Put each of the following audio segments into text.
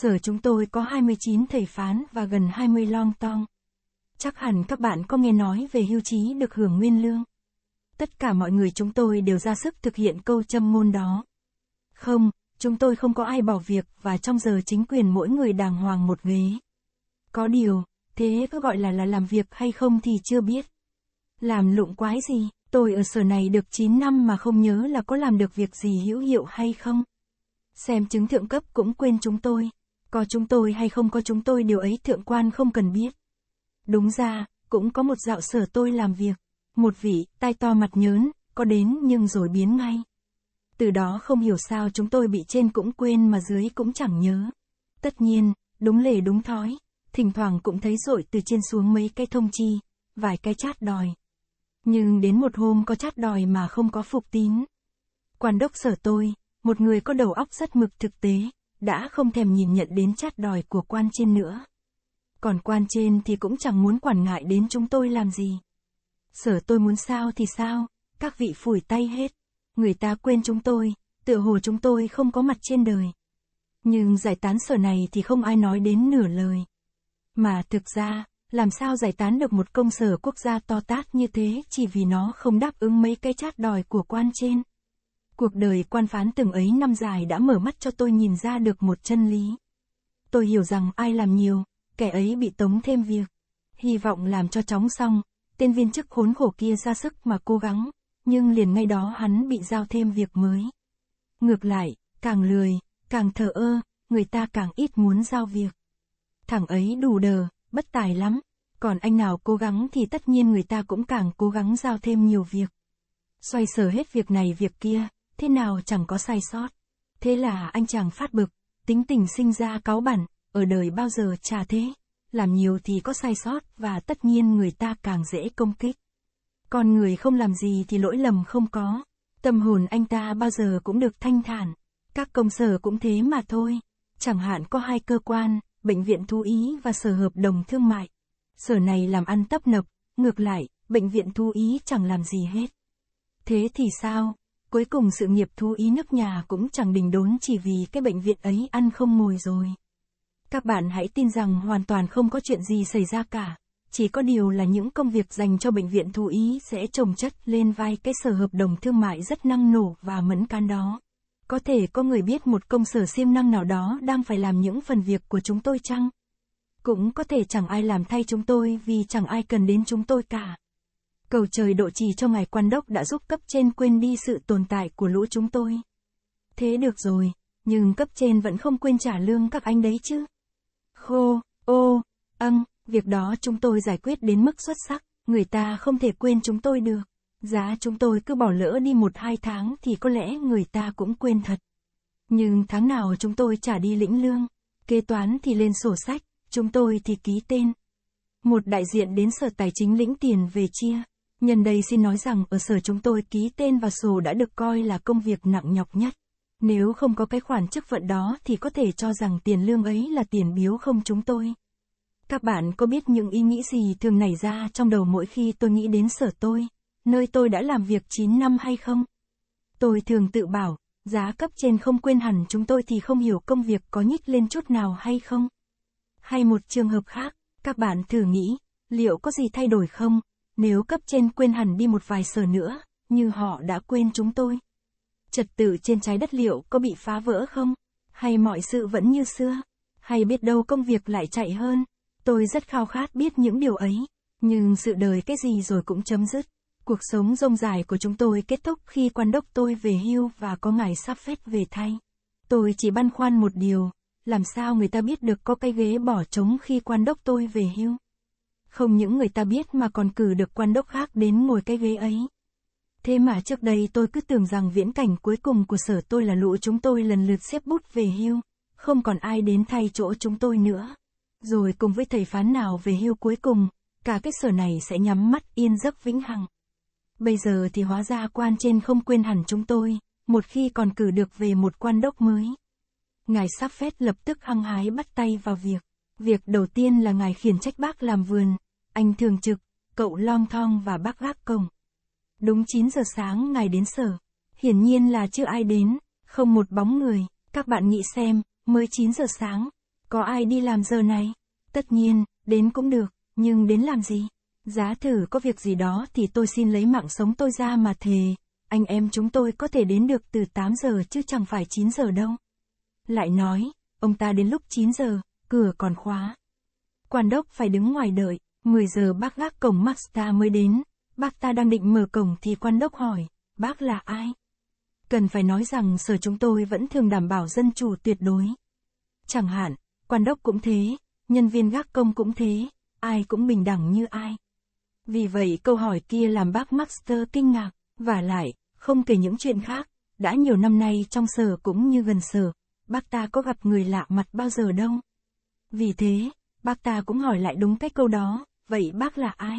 Sở chúng tôi có 29 thầy phán và gần 20 long tong. Chắc hẳn các bạn có nghe nói về hưu trí được hưởng nguyên lương. Tất cả mọi người chúng tôi đều ra sức thực hiện câu châm ngôn đó. Không, chúng tôi không có ai bỏ việc và trong giờ chính quyền mỗi người đàng hoàng một ghế. Có điều, thế có gọi là là làm việc hay không thì chưa biết. Làm lụng quái gì, tôi ở sở này được 9 năm mà không nhớ là có làm được việc gì hữu hiệu hay không. Xem chứng thượng cấp cũng quên chúng tôi. Có chúng tôi hay không có chúng tôi điều ấy thượng quan không cần biết. Đúng ra, cũng có một dạo sở tôi làm việc. Một vị, tai to mặt nhớn, có đến nhưng rồi biến ngay. Từ đó không hiểu sao chúng tôi bị trên cũng quên mà dưới cũng chẳng nhớ. Tất nhiên, đúng lề đúng thói, thỉnh thoảng cũng thấy rội từ trên xuống mấy cái thông chi, vài cái chát đòi. Nhưng đến một hôm có chát đòi mà không có phục tín. Quản đốc sở tôi, một người có đầu óc rất mực thực tế, đã không thèm nhìn nhận đến chát đòi của quan trên nữa. Còn quan trên thì cũng chẳng muốn quản ngại đến chúng tôi làm gì. Sở tôi muốn sao thì sao, các vị phủi tay hết. Người ta quên chúng tôi, tựa hồ chúng tôi không có mặt trên đời. Nhưng giải tán sở này thì không ai nói đến nửa lời. Mà thực ra, làm sao giải tán được một công sở quốc gia to tát như thế chỉ vì nó không đáp ứng mấy cái chát đòi của quan trên. Cuộc đời quan phán từng ấy năm dài đã mở mắt cho tôi nhìn ra được một chân lý. Tôi hiểu rằng ai làm nhiều, kẻ ấy bị tống thêm việc. Hy vọng làm cho chóng xong, tên viên chức khốn khổ kia ra sức mà cố gắng, nhưng liền ngay đó hắn bị giao thêm việc mới. Ngược lại, càng lười, càng thờ ơ, người ta càng ít muốn giao việc. Thằng ấy đủ đờ, bất tài lắm, còn anh nào cố gắng thì tất nhiên người ta cũng càng cố gắng giao thêm nhiều việc. Xoay sở hết việc này việc kia, thế nào chẳng có sai sót. Thế là anh chàng phát bực, tính tình sinh ra cáu bẩn, ở đời bao giờ chả thế, làm nhiều thì có sai sót và tất nhiên người ta càng dễ công kích. Còn người không làm gì thì lỗi lầm không có, tâm hồn anh ta bao giờ cũng được thanh thản, các công sở cũng thế mà thôi, chẳng hạn có hai cơ quan, bệnh viện thú ý và sở hợp đồng thương mại. Sở này làm ăn tấp nập, ngược lại, bệnh viện thú ý chẳng làm gì hết. Thế thì sao, Cuối cùng sự nghiệp thú ý nước nhà cũng chẳng đình đốn chỉ vì cái bệnh viện ấy ăn không ngồi rồi. Các bạn hãy tin rằng hoàn toàn không có chuyện gì xảy ra cả. Chỉ có điều là những công việc dành cho bệnh viện thú ý sẽ trồng chất lên vai cái sở hợp đồng thương mại rất năng nổ và mẫn can đó. Có thể có người biết một công sở siêng năng nào đó đang phải làm những phần việc của chúng tôi chăng? Cũng có thể chẳng ai làm thay chúng tôi vì chẳng ai cần đến chúng tôi cả. Cầu trời độ trì cho ngài quan đốc đã giúp cấp trên quên đi sự tồn tại của lũ chúng tôi. Thế được rồi, nhưng cấp trên vẫn không quên trả lương các anh đấy chứ. Khô, ô, ăng, việc đó chúng tôi giải quyết đến mức xuất sắc, người ta không thể quên chúng tôi được. Giá chúng tôi cứ bỏ lỡ đi một hai tháng thì có lẽ người ta cũng quên thật. Nhưng tháng nào chúng tôi trả đi lĩnh lương, kế toán thì lên sổ sách, chúng tôi thì ký tên. Một đại diện đến sở tài chính lĩnh tiền về chia. Nhân đây xin nói rằng ở sở chúng tôi ký tên và sổ đã được coi là công việc nặng nhọc nhất. Nếu không có cái khoản chức vận đó thì có thể cho rằng tiền lương ấy là tiền biếu không chúng tôi. Các bạn có biết những ý nghĩ gì thường nảy ra trong đầu mỗi khi tôi nghĩ đến sở tôi, nơi tôi đã làm việc 9 năm hay không? Tôi thường tự bảo, giá cấp trên không quên hẳn chúng tôi thì không hiểu công việc có nhích lên chút nào hay không. Hay một trường hợp khác, các bạn thử nghĩ, liệu có gì thay đổi không, nếu cấp trên quên hẳn đi một vài sở nữa, như họ đã quên chúng tôi. Trật tự trên trái đất liệu có bị phá vỡ không? Hay mọi sự vẫn như xưa? Hay biết đâu công việc lại chạy hơn? Tôi rất khao khát biết những điều ấy. Nhưng sự đời cái gì rồi cũng chấm dứt. Cuộc sống rông dài của chúng tôi kết thúc khi quan đốc tôi về hưu và có ngài sắp phép về thay. Tôi chỉ băn khoăn một điều, làm sao người ta biết được có cái ghế bỏ trống khi quan đốc tôi về hưu? Không những người ta biết mà còn cử được quan đốc khác đến ngồi cái ghế ấy. Thế mà trước đây tôi cứ tưởng rằng viễn cảnh cuối cùng của sở tôi là lũ chúng tôi lần lượt xếp bút về hưu, không còn ai đến thay chỗ chúng tôi nữa. Rồi cùng với thầy phán nào về hưu cuối cùng, cả cái sở này sẽ nhắm mắt yên giấc vĩnh hằng. Bây giờ thì hóa ra quan trên không quên hẳn chúng tôi, một khi còn cử được về một quan đốc mới. Ngài sắp phép lập tức hăng hái bắt tay vào việc. Việc đầu tiên là ngài khiển trách bác làm vườn, anh thường trực, cậu long thong và bác gác cổng. Đúng 9 giờ sáng ngài đến sở. Hiển nhiên là chưa ai đến, không một bóng người. Các bạn nghĩ xem, mới 9 giờ sáng, có ai đi làm giờ này? Tất nhiên, đến cũng được, nhưng đến làm gì? Giá thử có việc gì đó thì tôi xin lấy mạng sống tôi ra mà thề. Anh em chúng tôi có thể đến được từ 8 giờ chứ chẳng phải 9 giờ đâu. Lại nói, ông ta đến lúc 9 giờ, cửa còn khóa. Quản đốc phải đứng ngoài đợi, 10 giờ bác gác cổng Maxta mới đến, bác ta đang định mở cổng thì quan đốc hỏi, bác là ai? Cần phải nói rằng sở chúng tôi vẫn thường đảm bảo dân chủ tuyệt đối. Chẳng hạn, quan đốc cũng thế, nhân viên gác công cũng thế, ai cũng bình đẳng như ai. Vì vậy câu hỏi kia làm bác Master kinh ngạc, và lại, không kể những chuyện khác, đã nhiều năm nay trong sở cũng như gần sở, bác ta có gặp người lạ mặt bao giờ đâu. Vì thế, bác ta cũng hỏi lại đúng cái câu đó, vậy bác là ai?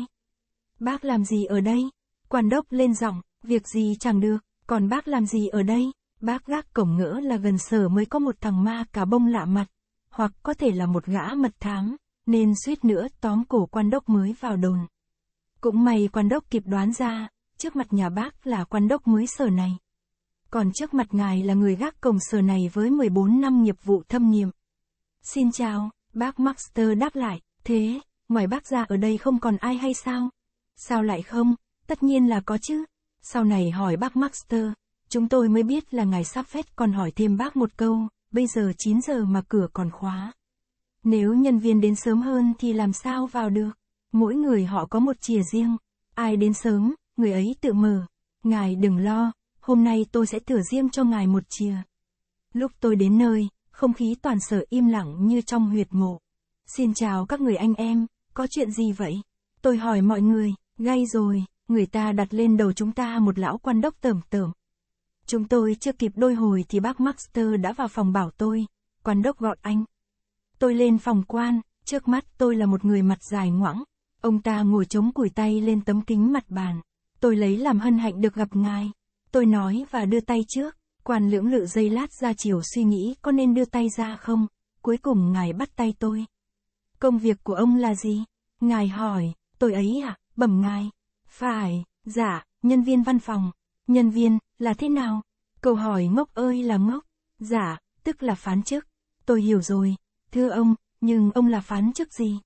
Bác làm gì ở đây? quan đốc lên giọng, việc gì chẳng được, còn bác làm gì ở đây? Bác gác cổng ngỡ là gần sở mới có một thằng ma cà bông lạ mặt, hoặc có thể là một gã mật thám, nên suýt nữa tóm cổ quan đốc mới vào đồn. Cũng may quan đốc kịp đoán ra, trước mặt nhà bác là quan đốc mới sở này. Còn trước mặt ngài là người gác cổng sở này với 14 năm nghiệp vụ thâm niệm. Xin chào, bác master đáp lại, thế, ngoài bác ra ở đây không còn ai hay sao? Sao lại không? Tất nhiên là có chứ. Sau này hỏi bác Master, chúng tôi mới biết là ngài sắp phết còn hỏi thêm bác một câu, bây giờ 9 giờ mà cửa còn khóa. Nếu nhân viên đến sớm hơn thì làm sao vào được? Mỗi người họ có một chìa riêng, ai đến sớm, người ấy tự mở. Ngài đừng lo, hôm nay tôi sẽ thử riêng cho ngài một chìa. Lúc tôi đến nơi, không khí toàn sở im lặng như trong huyệt mộ. Xin chào các người anh em, có chuyện gì vậy? Tôi hỏi mọi người, ngay rồi, người ta đặt lên đầu chúng ta một lão quan đốc tởm tởm. Chúng tôi chưa kịp đôi hồi thì bác master đã vào phòng bảo tôi, quan đốc gọi anh. Tôi lên phòng quan, trước mắt tôi là một người mặt dài ngoãng, ông ta ngồi chống củi tay lên tấm kính mặt bàn. Tôi lấy làm hân hạnh được gặp ngài. Tôi nói và đưa tay trước, quan lưỡng lự dây lát ra chiều suy nghĩ có nên đưa tay ra không, cuối cùng ngài bắt tay tôi. Công việc của ông là gì? Ngài hỏi, tôi ấy à, bẩm ngài. Phải, dạ, nhân viên văn phòng. Nhân viên, là thế nào? Câu hỏi ngốc ơi là ngốc. Dạ, tức là phán chức. Tôi hiểu rồi, thưa ông, nhưng ông là phán chức gì?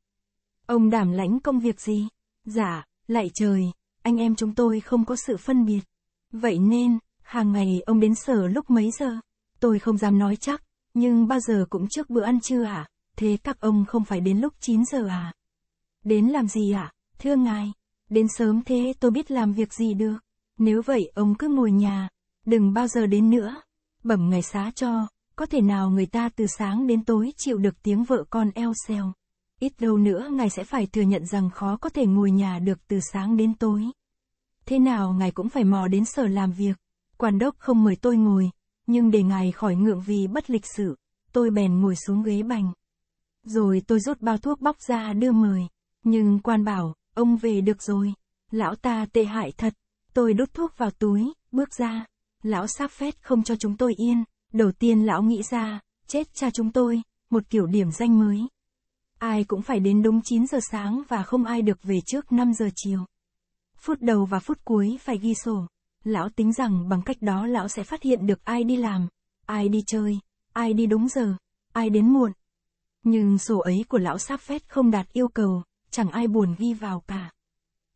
Ông đảm lãnh công việc gì? Dạ, lại trời, anh em chúng tôi không có sự phân biệt. Vậy nên, hàng ngày ông đến sở lúc mấy giờ? Tôi không dám nói chắc, nhưng bao giờ cũng trước bữa ăn trưa hả? À? thế các ông không phải đến lúc 9 giờ à? Đến làm gì ạ, à? thưa ngài? Đến sớm thế tôi biết làm việc gì được. Nếu vậy ông cứ ngồi nhà, đừng bao giờ đến nữa. Bẩm ngài xá cho, có thể nào người ta từ sáng đến tối chịu được tiếng vợ con eo xèo. Ít đâu nữa ngài sẽ phải thừa nhận rằng khó có thể ngồi nhà được từ sáng đến tối. Thế nào ngài cũng phải mò đến sở làm việc. Quản đốc không mời tôi ngồi, nhưng để ngài khỏi ngượng vì bất lịch sự, tôi bèn ngồi xuống ghế bành. Rồi tôi rút bao thuốc bóc ra đưa mời. Nhưng quan bảo, ông về được rồi. Lão ta tệ hại thật. Tôi đút thuốc vào túi, bước ra. Lão sắp phết không cho chúng tôi yên. Đầu tiên lão nghĩ ra, chết cha chúng tôi, một kiểu điểm danh mới. Ai cũng phải đến đúng 9 giờ sáng và không ai được về trước 5 giờ chiều. Phút đầu và phút cuối phải ghi sổ. Lão tính rằng bằng cách đó lão sẽ phát hiện được ai đi làm, ai đi chơi, ai đi đúng giờ, ai đến muộn, nhưng sổ ấy của lão sắp phét không đạt yêu cầu, chẳng ai buồn ghi vào cả.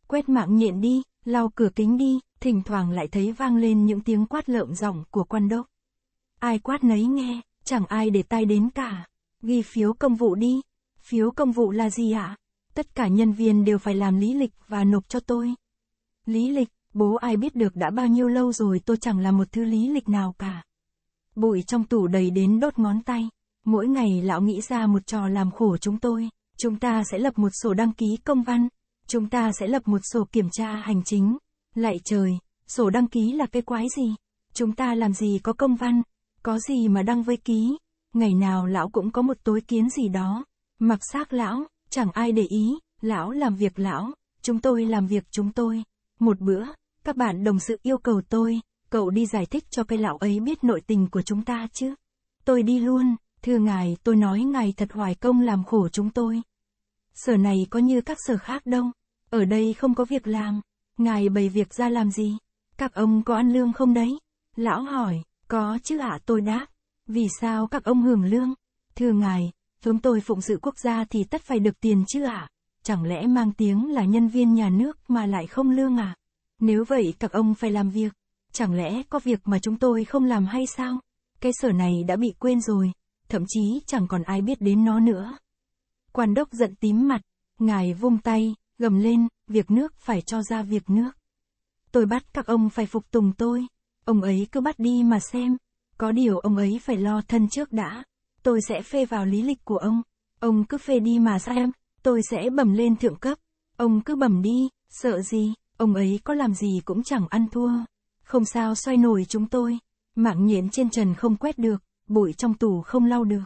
Quét mạng nhện đi, lau cửa kính đi, thỉnh thoảng lại thấy vang lên những tiếng quát lợm giọng của quan đốc. Ai quát nấy nghe, chẳng ai để tai đến cả. Ghi phiếu công vụ đi. Phiếu công vụ là gì ạ? Tất cả nhân viên đều phải làm lý lịch và nộp cho tôi. Lý lịch, bố ai biết được đã bao nhiêu lâu rồi tôi chẳng là một thứ lý lịch nào cả. Bụi trong tủ đầy đến đốt ngón tay. Mỗi ngày lão nghĩ ra một trò làm khổ chúng tôi. Chúng ta sẽ lập một sổ đăng ký công văn. Chúng ta sẽ lập một sổ kiểm tra hành chính. Lại trời, sổ đăng ký là cái quái gì? Chúng ta làm gì có công văn? Có gì mà đăng với ký? Ngày nào lão cũng có một tối kiến gì đó. Mặc xác lão, chẳng ai để ý. Lão làm việc lão, chúng tôi làm việc chúng tôi. Một bữa, các bạn đồng sự yêu cầu tôi, cậu đi giải thích cho cái lão ấy biết nội tình của chúng ta chứ. Tôi đi luôn. Thưa ngài, tôi nói ngài thật hoài công làm khổ chúng tôi. Sở này có như các sở khác đông ở đây không có việc làm, ngài bày việc ra làm gì? Các ông có ăn lương không đấy? Lão hỏi, có chứ ạ à, tôi đáp. Vì sao các ông hưởng lương? Thưa ngài, chúng tôi phụng sự quốc gia thì tất phải được tiền chứ ạ? À? Chẳng lẽ mang tiếng là nhân viên nhà nước mà lại không lương à? Nếu vậy các ông phải làm việc. Chẳng lẽ có việc mà chúng tôi không làm hay sao? Cái sở này đã bị quên rồi thậm chí chẳng còn ai biết đến nó nữa. Quan đốc giận tím mặt, ngài vung tay, gầm lên, việc nước phải cho ra việc nước. Tôi bắt các ông phải phục tùng tôi, ông ấy cứ bắt đi mà xem, có điều ông ấy phải lo thân trước đã. Tôi sẽ phê vào lý lịch của ông, ông cứ phê đi mà xem, tôi sẽ bẩm lên thượng cấp, ông cứ bẩm đi, sợ gì, ông ấy có làm gì cũng chẳng ăn thua. Không sao xoay nổi chúng tôi, mạng nhện trên trần không quét được bụi trong tù không lau được.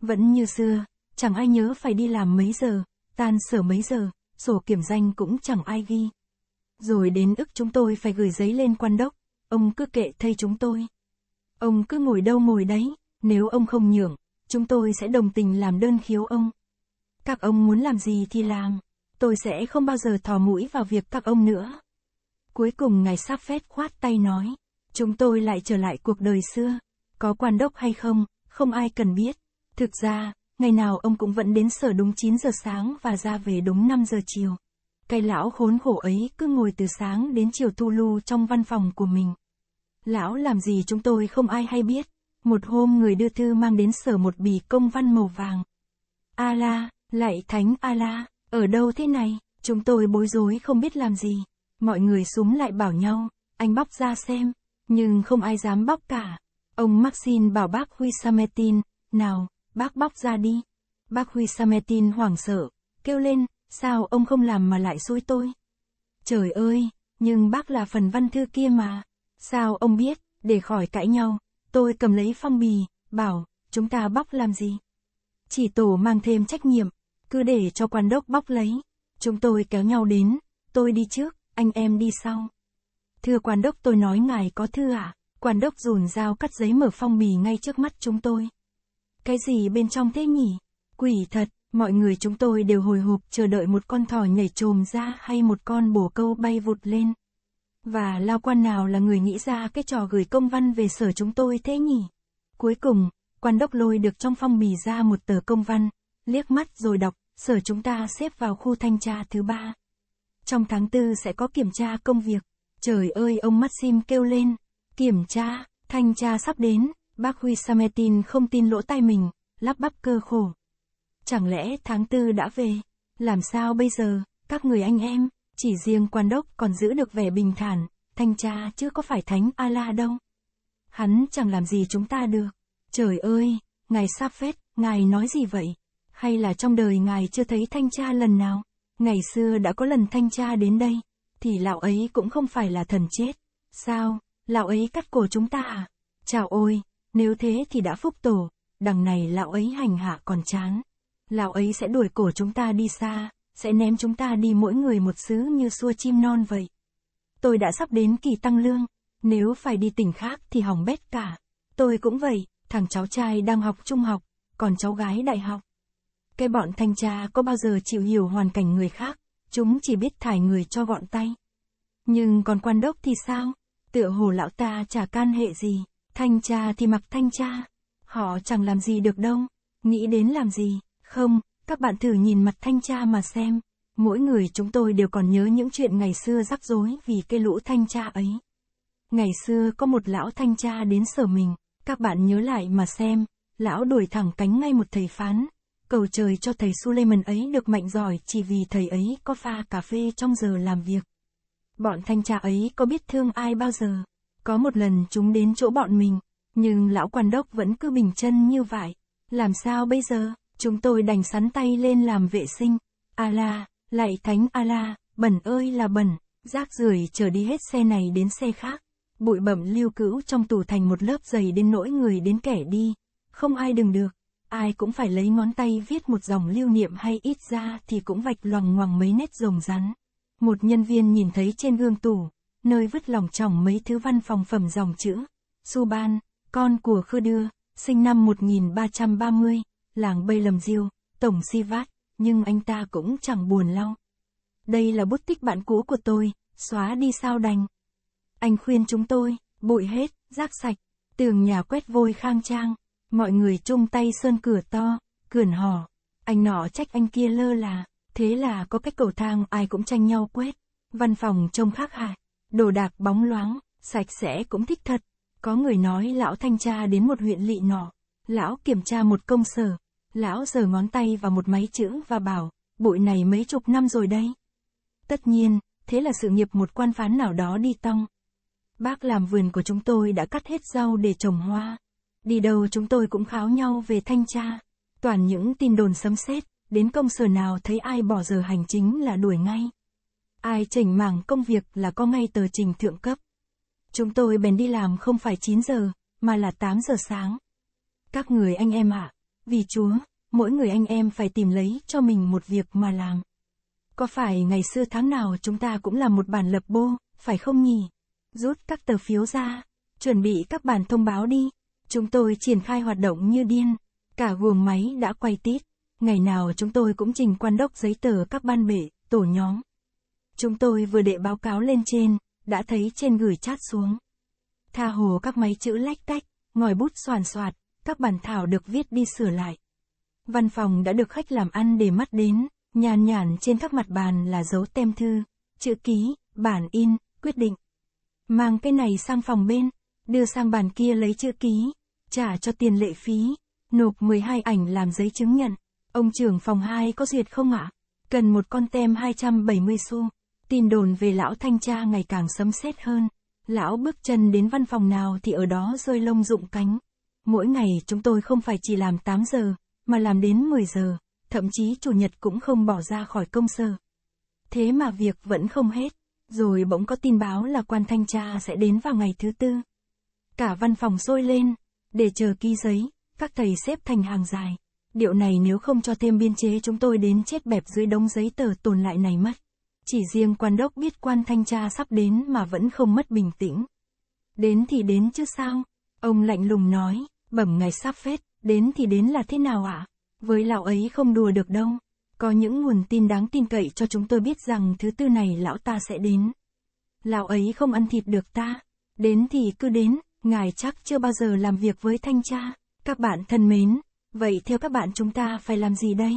Vẫn như xưa, chẳng ai nhớ phải đi làm mấy giờ, tan sở mấy giờ, sổ kiểm danh cũng chẳng ai ghi. Rồi đến ức chúng tôi phải gửi giấy lên quan đốc, ông cứ kệ thay chúng tôi. Ông cứ ngồi đâu ngồi đấy, nếu ông không nhượng chúng tôi sẽ đồng tình làm đơn khiếu ông. Các ông muốn làm gì thì làm, tôi sẽ không bao giờ thò mũi vào việc các ông nữa. Cuối cùng ngài sắp phép khoát tay nói, chúng tôi lại trở lại cuộc đời xưa có quan đốc hay không, không ai cần biết. Thực ra, ngày nào ông cũng vẫn đến sở đúng 9 giờ sáng và ra về đúng 5 giờ chiều. Cái lão khốn khổ ấy cứ ngồi từ sáng đến chiều thu lu trong văn phòng của mình. Lão làm gì chúng tôi không ai hay biết. Một hôm người đưa thư mang đến sở một bì công văn màu vàng. A-la, lại thánh A-la, ở đâu thế này, chúng tôi bối rối không biết làm gì. Mọi người súng lại bảo nhau, anh bóc ra xem, nhưng không ai dám bóc cả. Ông Maxin bảo bác Huy Sametin, nào, bác bóc ra đi. Bác Huy Sametin hoảng sợ, kêu lên, sao ông không làm mà lại xui tôi? Trời ơi, nhưng bác là phần văn thư kia mà. Sao ông biết, để khỏi cãi nhau, tôi cầm lấy phong bì, bảo, chúng ta bóc làm gì? Chỉ tổ mang thêm trách nhiệm, cứ để cho quan đốc bóc lấy. Chúng tôi kéo nhau đến, tôi đi trước, anh em đi sau. Thưa quan đốc tôi nói ngài có thư ạ. À? Quan đốc dùn dao cắt giấy mở phong bì ngay trước mắt chúng tôi. Cái gì bên trong thế nhỉ? Quỷ thật, mọi người chúng tôi đều hồi hộp chờ đợi một con thỏ nhảy trồm ra hay một con bồ câu bay vụt lên. Và lao quan nào là người nghĩ ra cái trò gửi công văn về sở chúng tôi thế nhỉ? Cuối cùng, quan đốc lôi được trong phong bì ra một tờ công văn, liếc mắt rồi đọc, sở chúng ta xếp vào khu thanh tra thứ ba. Trong tháng tư sẽ có kiểm tra công việc. Trời ơi ông mắt sim kêu lên. Kiểm tra, thanh tra sắp đến, bác Huy Sametin không tin lỗ tai mình, lắp bắp cơ khổ. Chẳng lẽ tháng tư đã về? Làm sao bây giờ, các người anh em, chỉ riêng quan đốc còn giữ được vẻ bình thản, thanh tra chứ có phải thánh ala đâu. Hắn chẳng làm gì chúng ta được. Trời ơi, ngài sắp phết, ngài nói gì vậy? Hay là trong đời ngài chưa thấy thanh tra lần nào? Ngày xưa đã có lần thanh tra đến đây, thì lão ấy cũng không phải là thần chết. Sao, lão ấy cắt cổ chúng ta à? Chào ôi, nếu thế thì đã phúc tổ, đằng này lão ấy hành hạ còn chán. Lão ấy sẽ đuổi cổ chúng ta đi xa, sẽ ném chúng ta đi mỗi người một xứ như xua chim non vậy. Tôi đã sắp đến kỳ tăng lương, nếu phải đi tỉnh khác thì hỏng bét cả. Tôi cũng vậy, thằng cháu trai đang học trung học, còn cháu gái đại học. Cái bọn thanh tra có bao giờ chịu hiểu hoàn cảnh người khác, chúng chỉ biết thải người cho gọn tay. Nhưng còn quan đốc thì sao? tựa hồ lão ta chả can hệ gì, thanh tra thì mặc thanh tra, họ chẳng làm gì được đâu, nghĩ đến làm gì, không, các bạn thử nhìn mặt thanh tra mà xem, mỗi người chúng tôi đều còn nhớ những chuyện ngày xưa rắc rối vì cái lũ thanh tra ấy. Ngày xưa có một lão thanh tra đến sở mình, các bạn nhớ lại mà xem, lão đuổi thẳng cánh ngay một thầy phán, cầu trời cho thầy Suleiman ấy được mạnh giỏi chỉ vì thầy ấy có pha cà phê trong giờ làm việc. Bọn thanh tra ấy có biết thương ai bao giờ. Có một lần chúng đến chỗ bọn mình, nhưng lão quan đốc vẫn cứ bình chân như vậy. Làm sao bây giờ? Chúng tôi đành sắn tay lên làm vệ sinh. Ala, lạy thánh Ala, bẩn ơi là bẩn, rác rưởi trở đi hết xe này đến xe khác. Bụi bẩm lưu cữu trong tù thành một lớp dày đến nỗi người đến kẻ đi. Không ai đừng được, ai cũng phải lấy ngón tay viết một dòng lưu niệm hay ít ra thì cũng vạch loằng ngoằng mấy nét rồng rắn. Một nhân viên nhìn thấy trên gương tủ, nơi vứt lòng trỏng mấy thứ văn phòng phẩm dòng chữ. Suban, con của Khơ Đưa, sinh năm 1330, làng Bây Lầm Diêu, Tổng Si Vát, nhưng anh ta cũng chẳng buồn lau. Đây là bút tích bạn cũ của tôi, xóa đi sao đành. Anh khuyên chúng tôi, bụi hết, rác sạch, tường nhà quét vôi khang trang, mọi người chung tay sơn cửa to, cườn hò. Anh nọ trách anh kia lơ là. Thế là có cách cầu thang ai cũng tranh nhau quét. Văn phòng trông khác hả? Đồ đạc bóng loáng, sạch sẽ cũng thích thật. Có người nói lão thanh tra đến một huyện lỵ nọ. Lão kiểm tra một công sở. Lão giở ngón tay vào một máy chữ và bảo, bụi này mấy chục năm rồi đấy. Tất nhiên, thế là sự nghiệp một quan phán nào đó đi tong. Bác làm vườn của chúng tôi đã cắt hết rau để trồng hoa. Đi đâu chúng tôi cũng kháo nhau về thanh tra. Toàn những tin đồn sấm sét đến công sở nào thấy ai bỏ giờ hành chính là đuổi ngay. Ai chỉnh mảng công việc là có ngay tờ trình thượng cấp. Chúng tôi bèn đi làm không phải 9 giờ, mà là 8 giờ sáng. Các người anh em ạ, à, vì Chúa, mỗi người anh em phải tìm lấy cho mình một việc mà làm. Có phải ngày xưa tháng nào chúng ta cũng làm một bản lập bô, phải không nhỉ? Rút các tờ phiếu ra, chuẩn bị các bản thông báo đi. Chúng tôi triển khai hoạt động như điên, cả guồng máy đã quay tít. Ngày nào chúng tôi cũng trình quan đốc giấy tờ các ban bệ, tổ nhóm. Chúng tôi vừa đệ báo cáo lên trên, đã thấy trên gửi chat xuống. Tha hồ các máy chữ lách cách, ngòi bút soàn soạt, các bản thảo được viết đi sửa lại. Văn phòng đã được khách làm ăn để mắt đến, nhàn nhản trên các mặt bàn là dấu tem thư, chữ ký, bản in, quyết định. Mang cái này sang phòng bên, đưa sang bàn kia lấy chữ ký, trả cho tiền lệ phí, nộp 12 ảnh làm giấy chứng nhận. Ông trưởng phòng 2 có duyệt không ạ? Cần một con tem 270 xu. Tin đồn về lão thanh tra ngày càng sấm sét hơn. Lão bước chân đến văn phòng nào thì ở đó rơi lông rụng cánh. Mỗi ngày chúng tôi không phải chỉ làm 8 giờ, mà làm đến 10 giờ, thậm chí chủ nhật cũng không bỏ ra khỏi công sở. Thế mà việc vẫn không hết, rồi bỗng có tin báo là quan thanh tra sẽ đến vào ngày thứ tư. Cả văn phòng sôi lên, để chờ ký giấy, các thầy xếp thành hàng dài. Điệu này nếu không cho thêm biên chế chúng tôi đến chết bẹp dưới đống giấy tờ tồn lại này mất. Chỉ riêng quan đốc biết quan thanh tra sắp đến mà vẫn không mất bình tĩnh. Đến thì đến chứ sao? Ông lạnh lùng nói, bẩm ngày sắp phết, đến thì đến là thế nào ạ? À? Với lão ấy không đùa được đâu. Có những nguồn tin đáng tin cậy cho chúng tôi biết rằng thứ tư này lão ta sẽ đến. Lão ấy không ăn thịt được ta. Đến thì cứ đến, ngài chắc chưa bao giờ làm việc với thanh tra. Các bạn thân mến, Vậy theo các bạn chúng ta phải làm gì đây?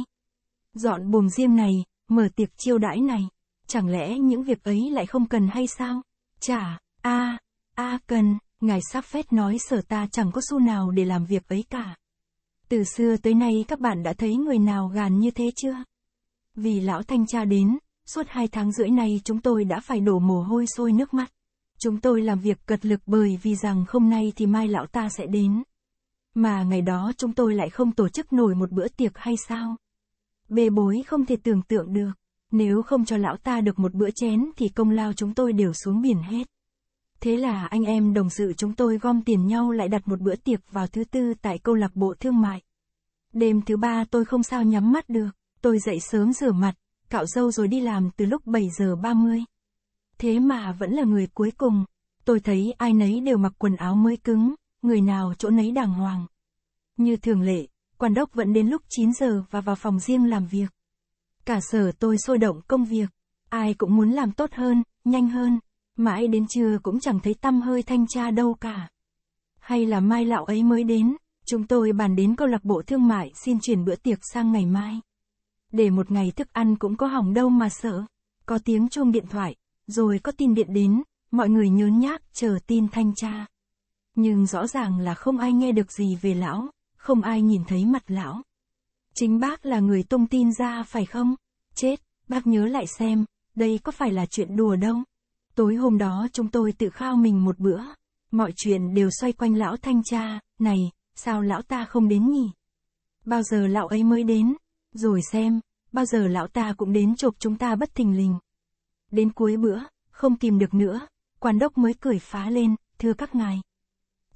Dọn buồng riêng này, mở tiệc chiêu đãi này, chẳng lẽ những việc ấy lại không cần hay sao? Chả, a, a cần, ngài sắp phết nói sở ta chẳng có xu nào để làm việc ấy cả. Từ xưa tới nay các bạn đã thấy người nào gàn như thế chưa? Vì lão thanh tra đến, suốt hai tháng rưỡi này chúng tôi đã phải đổ mồ hôi sôi nước mắt. Chúng tôi làm việc cật lực bởi vì rằng không nay thì mai lão ta sẽ đến. Mà ngày đó chúng tôi lại không tổ chức nổi một bữa tiệc hay sao? Bê bối không thể tưởng tượng được. Nếu không cho lão ta được một bữa chén thì công lao chúng tôi đều xuống biển hết. Thế là anh em đồng sự chúng tôi gom tiền nhau lại đặt một bữa tiệc vào thứ tư tại câu lạc bộ thương mại. Đêm thứ ba tôi không sao nhắm mắt được, tôi dậy sớm rửa mặt, cạo râu rồi đi làm từ lúc 7 giờ 30. Thế mà vẫn là người cuối cùng, tôi thấy ai nấy đều mặc quần áo mới cứng, người nào chỗ nấy đàng hoàng. Như thường lệ, quan đốc vẫn đến lúc 9 giờ và vào phòng riêng làm việc. Cả sở tôi sôi động công việc, ai cũng muốn làm tốt hơn, nhanh hơn, mãi đến trưa cũng chẳng thấy tâm hơi thanh tra đâu cả. Hay là mai lão ấy mới đến, chúng tôi bàn đến câu lạc bộ thương mại xin chuyển bữa tiệc sang ngày mai. Để một ngày thức ăn cũng có hỏng đâu mà sợ, có tiếng chuông điện thoại, rồi có tin điện đến, mọi người nhớn nhác chờ tin thanh tra nhưng rõ ràng là không ai nghe được gì về lão, không ai nhìn thấy mặt lão. Chính bác là người tung tin ra phải không? Chết, bác nhớ lại xem, đây có phải là chuyện đùa đâu. Tối hôm đó chúng tôi tự khao mình một bữa, mọi chuyện đều xoay quanh lão thanh cha, này, sao lão ta không đến nhỉ? Bao giờ lão ấy mới đến? Rồi xem, bao giờ lão ta cũng đến chộp chúng ta bất thình lình. Đến cuối bữa, không tìm được nữa, quan đốc mới cười phá lên, thưa các ngài,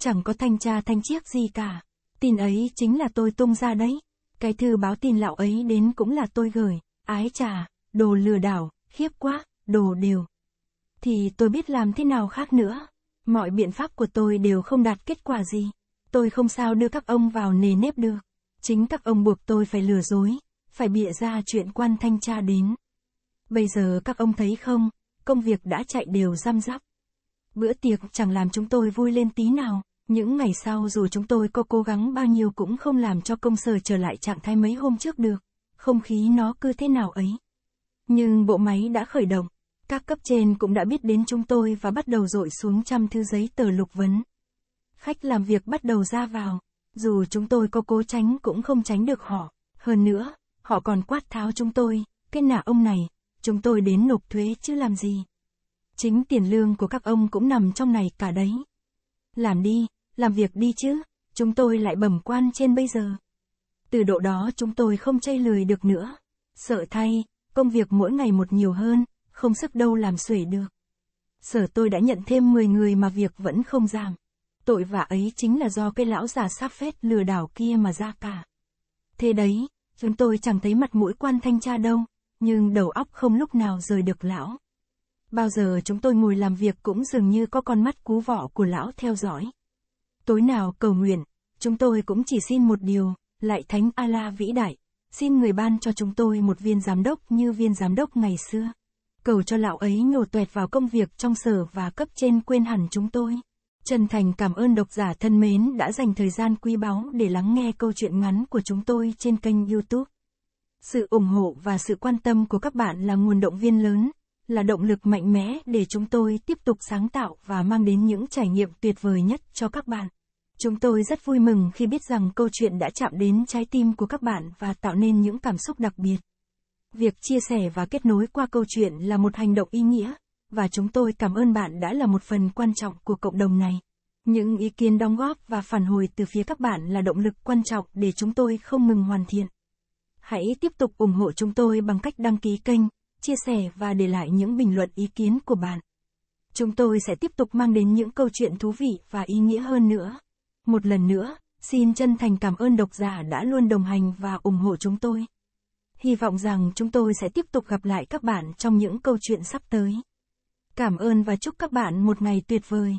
chẳng có thanh tra thanh chiếc gì cả. Tin ấy chính là tôi tung ra đấy. Cái thư báo tin lão ấy đến cũng là tôi gửi, ái chà đồ lừa đảo, khiếp quá, đồ đều. Thì tôi biết làm thế nào khác nữa. Mọi biện pháp của tôi đều không đạt kết quả gì. Tôi không sao đưa các ông vào nề nếp được. Chính các ông buộc tôi phải lừa dối, phải bịa ra chuyện quan thanh tra đến. Bây giờ các ông thấy không, công việc đã chạy đều răm rắp. Bữa tiệc chẳng làm chúng tôi vui lên tí nào. Những ngày sau dù chúng tôi có cố gắng bao nhiêu cũng không làm cho công sở trở lại trạng thái mấy hôm trước được, không khí nó cứ thế nào ấy. Nhưng bộ máy đã khởi động, các cấp trên cũng đã biết đến chúng tôi và bắt đầu dội xuống trăm thư giấy tờ lục vấn. Khách làm việc bắt đầu ra vào, dù chúng tôi có cố tránh cũng không tránh được họ. Hơn nữa, họ còn quát tháo chúng tôi, cái nả ông này, chúng tôi đến nộp thuế chứ làm gì. Chính tiền lương của các ông cũng nằm trong này cả đấy. Làm đi, làm việc đi chứ, chúng tôi lại bẩm quan trên bây giờ. Từ độ đó chúng tôi không chây lười được nữa. Sợ thay, công việc mỗi ngày một nhiều hơn, không sức đâu làm xuể được. Sở tôi đã nhận thêm 10 người mà việc vẫn không giảm. Tội vạ ấy chính là do cái lão già sắp phết lừa đảo kia mà ra cả. Thế đấy, chúng tôi chẳng thấy mặt mũi quan thanh tra đâu, nhưng đầu óc không lúc nào rời được lão. Bao giờ chúng tôi ngồi làm việc cũng dường như có con mắt cú vọ của lão theo dõi tối nào cầu nguyện, chúng tôi cũng chỉ xin một điều, lại Thánh Allah vĩ đại, xin người ban cho chúng tôi một viên giám đốc như viên giám đốc ngày xưa. Cầu cho lão ấy nhổ tuẹt vào công việc trong sở và cấp trên quên hẳn chúng tôi. Trần Thành cảm ơn độc giả thân mến đã dành thời gian quý báu để lắng nghe câu chuyện ngắn của chúng tôi trên kênh YouTube. Sự ủng hộ và sự quan tâm của các bạn là nguồn động viên lớn là động lực mạnh mẽ để chúng tôi tiếp tục sáng tạo và mang đến những trải nghiệm tuyệt vời nhất cho các bạn. Chúng tôi rất vui mừng khi biết rằng câu chuyện đã chạm đến trái tim của các bạn và tạo nên những cảm xúc đặc biệt. Việc chia sẻ và kết nối qua câu chuyện là một hành động ý nghĩa, và chúng tôi cảm ơn bạn đã là một phần quan trọng của cộng đồng này. Những ý kiến đóng góp và phản hồi từ phía các bạn là động lực quan trọng để chúng tôi không ngừng hoàn thiện. Hãy tiếp tục ủng hộ chúng tôi bằng cách đăng ký kênh chia sẻ và để lại những bình luận ý kiến của bạn. Chúng tôi sẽ tiếp tục mang đến những câu chuyện thú vị và ý nghĩa hơn nữa. Một lần nữa, xin chân thành cảm ơn độc giả đã luôn đồng hành và ủng hộ chúng tôi. Hy vọng rằng chúng tôi sẽ tiếp tục gặp lại các bạn trong những câu chuyện sắp tới. Cảm ơn và chúc các bạn một ngày tuyệt vời.